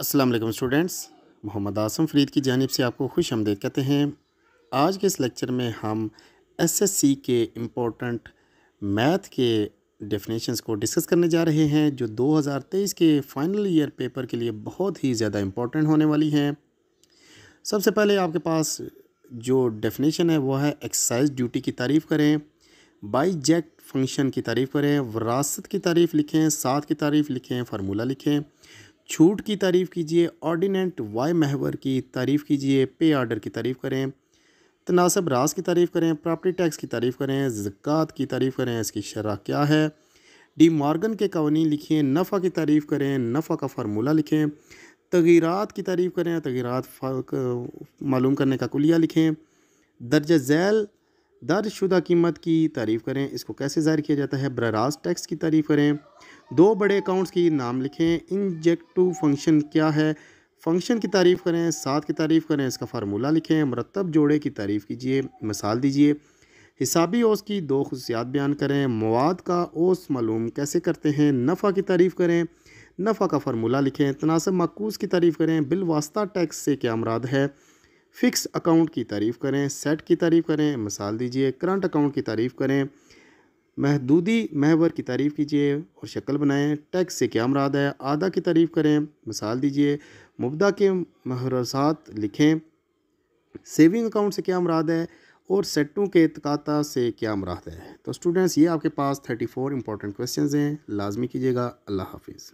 Aslam students Mohammad Asam Farid की जानब से आपको खुश हमदेद कहते हैं आज के इस लेक्चर में हम एसएससी के इम्पोर्टेंट मैथ के डेफिनेशंस को डिस्कस करने जा रहे हैं जो 2023 के फाइनल ईयर पेपर के लिए बहुत ही ज़्यादा इम्पोर्टेंट होने वाली हैं सबसे पहले आपके पास जो डेफिनेशन है वो है एक्साइज ड्यूटी की तारीफ़ करें बाईजैक्ट फंक्शन की तारीफ़ करें वरासत की तारीफ़ लिखें साथ की तारीफ़ लिखें फार्मूला लिखें छूट की तारीफ़ कीजिए ऑर्डिनेंट वाई महवर की तारीफ़ कीजिए पे आर्डर की तारीफ़ करें तनासब रास की तारीफ़ करें प्रॉपर्टी टैक्स की तारीफ़ करें ज़क़़त की तारीफ़ करें इसकी शरह क्या है डी मार्गन के कवानी लिखें नफ़ा की तारीफ़ करें नफ़ा का फार्मूला लिखें तगीरत की तारीफ़ करें तगीरत मालूम करने का कुलिया लिखें दर्ज झैल दर्ज शुदा कीमत की तारीफ़ करें इसको कैसे ज़ाहिर किया जाता है बरराज टैक्स की तारीफ़ करें दो बड़े अकाउंट्स की नाम लिखें इंजेक्टिव फंक्शन क्या है फंक्शन की तारीफ़ करें साथ की तारीफ़ करें इसका फार्मूला लिखें मरतब जोड़े की तारीफ़ कीजिए मिसाल दीजिए हिसाबी ओस की दो खसूसियात बयान करें मवाद का ओस मालूम कैसे करते हैं नफ़ा की तारीफ़ करें नफ़ा का फार्मूला लिखें तनासब मकूस की तारीफ़ करें बिलवास्ता टैक्स से क्या मराद है फ़िक्स अकाउंट की तारीफ़ करें सेट की तारीफ़ करें मिसाल दीजिए करंट अकाउंट की तारीफ़ करें महदूदी महवर की तारीफ़ कीजिए और शक्ल बनाएं टैक्स से क्या मराद है आदा की तारीफ़ करें मिसाल दीजिए मुबदा के महरसात लिखें सेविंग अकाउंट से क्या मराद है और सेटों के तकाता से क्या मराद है तो स्टूडेंट्स ये आपके पास थर्टी फोर इंपॉर्टेंट क्वेश्चन हैं लाजमी कीजिएगा अल्लाह हाफिज़